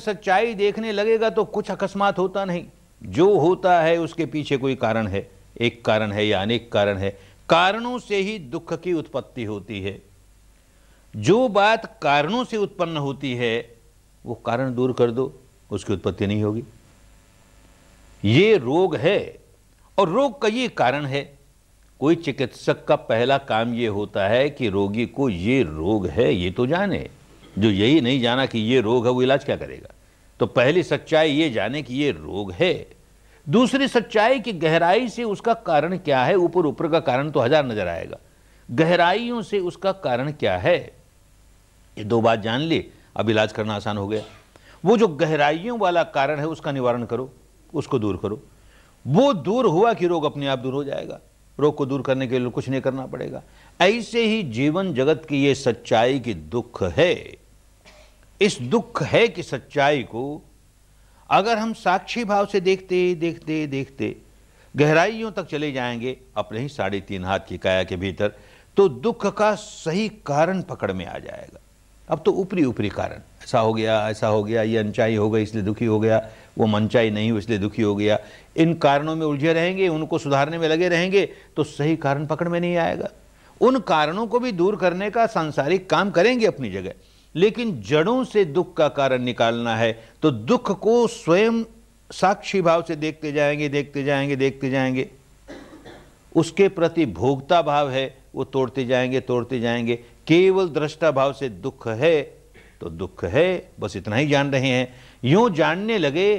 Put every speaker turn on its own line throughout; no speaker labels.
सच्चाई देखने लगेगा तो कुछ अकस्मात होता नहीं जो होता है उसके पीछे कोई कारण है एक कारण है या अनेक कारण है कारणों से ही दुख की उत्पत्ति होती है जो बात कारणों से उत्पन्न होती है वो कारण दूर कर दो उसकी उत्पत्ति नहीं होगी ये रोग है और रोग का ये कारण है कोई चिकित्सक का पहला काम ये होता है कि रोगी को ये रोग है ये तो जाने जो यही नहीं जाना कि ये रोग है वो इलाज क्या करेगा तो पहली सच्चाई ये जाने कि ये रोग है दूसरी सच्चाई की गहराई से उसका कारण क्या है ऊपर ऊपर का कारण तो हजार नजर आएगा गहराइयों से उसका कारण क्या है ये दो बात जान ली अब इलाज करना आसान हो गया वो जो गहराइयों वाला कारण है उसका निवारण करो उसको दूर करो वो दूर हुआ कि रोग अपने आप दूर हो जाएगा रोग को दूर करने के लिए कुछ नहीं करना पड़ेगा ऐसे ही जीवन जगत की ये सच्चाई की दुख है इस दुख है कि सच्चाई को अगर हम साक्षी भाव से देखते देखते देखते गहराइयों तक चले जाएंगे अपने ही साढ़े तीन हाथ की काया के भीतर तो दुख का सही कारण पकड़ में आ जाएगा अब तो ऊपरी ऊपरी कारण ऐसा हो गया ऐसा हो गया ये अनचाई हो गई इसलिए दुखी हो गया वो मनचाई नहीं हो इसलिए दुखी हो गया इन कारणों में उलझे रहेंगे उनको सुधारने में लगे रहेंगे तो सही कारण पकड़ में नहीं आएगा उन कारणों को भी दूर करने का सांसारिक काम करेंगे अपनी जगह लेकिन जड़ों से दुख का कारण निकालना है तो दुख को स्वयं साक्षी भाव से देखते जाएंगे देखते जाएंगे देखते जाएंगे उसके प्रति भोगता भाव है वो तोड़ते जाएंगे तोड़ते जाएंगे केवल दृष्टा भाव से दुख है तो दुख है बस इतना ही जान रहे हैं यूं जानने लगे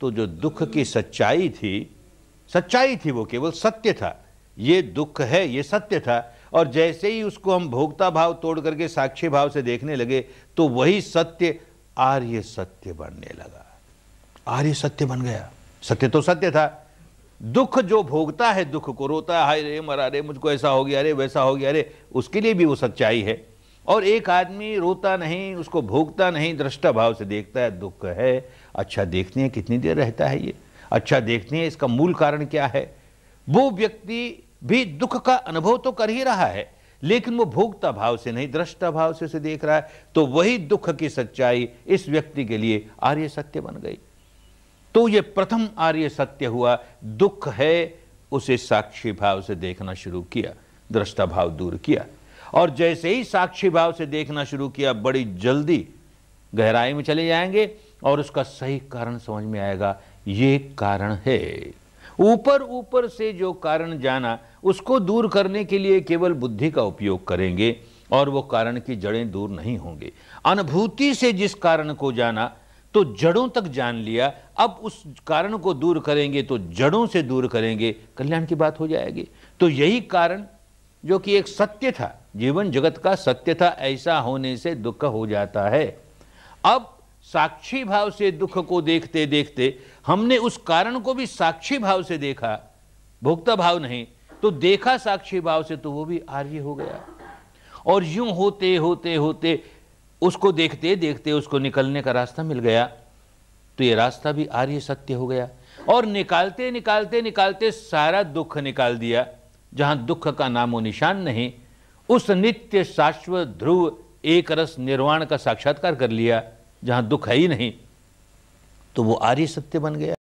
तो जो दुख की सच्चाई थी सच्चाई थी वो केवल सत्य था ये दुख है ये सत्य था और जैसे ही उसको हम भोक्ता भाव तोड़ करके साक्षी भाव से देखने लगे तो वही सत्य आर्य सत्य बनने लगा आर्य सत्य बन गया सत्य तो सत्य था दुख जो भोगता है दुख को रोता है हाय रे मरा रे मुझको ऐसा हो गया अरे वैसा हो गया अरे उसके लिए भी वो सच्चाई है और एक आदमी रोता नहीं उसको भोगता नहीं दृष्टा भाव से देखता है दुख है अच्छा देखते हैं कितनी देर रहता है ये अच्छा देखते हैं इसका मूल कारण क्या है वो व्यक्ति भी दुख का अनुभव तो कर ही रहा है लेकिन वो भोगता भाव से नहीं दृष्टा भाव से उसे देख रहा है तो वही दुख की सच्चाई इस व्यक्ति के लिए आर्य सत्य बन गई तो ये प्रथम आर्य सत्य हुआ दुख है उसे साक्षी भाव से देखना शुरू किया दृष्टा भाव दूर किया और जैसे ही साक्षी भाव से देखना शुरू किया बड़ी जल्दी गहराई में चले जाएंगे और उसका सही कारण समझ में आएगा ये कारण है ऊपर ऊपर से जो कारण जाना उसको दूर करने के लिए केवल बुद्धि का उपयोग करेंगे और वो कारण की जड़ें दूर नहीं होंगे अनुभूति से जिस कारण को जाना तो जड़ों तक जान लिया अब उस कारण को दूर करेंगे तो जड़ों से दूर करेंगे कल्याण की बात हो जाएगी तो यही कारण जो कि एक सत्य था जीवन जगत का सत्य था ऐसा होने से दुख हो जाता है अब साक्षी भाव से दुख को देखते देखते हमने उस कारण को भी साक्षी भाव से देखा भोक्ता भाव नहीं तो देखा साक्षी भाव से तो वो भी आर्य हो गया और यूं होते होते होते उसको देखते देखते उसको निकलने का रास्ता मिल गया तो ये रास्ता भी आर्य सत्य हो गया और निकालते निकालते निकालते सारा दुख निकाल दिया जहां दुख का नामो निशान नहीं उस नित्य शाश्वत ध्रुव एक रस निर्वाण का साक्षात्कार कर लिया जहां दुख है ही नहीं तो वो आर्य सत्य बन गया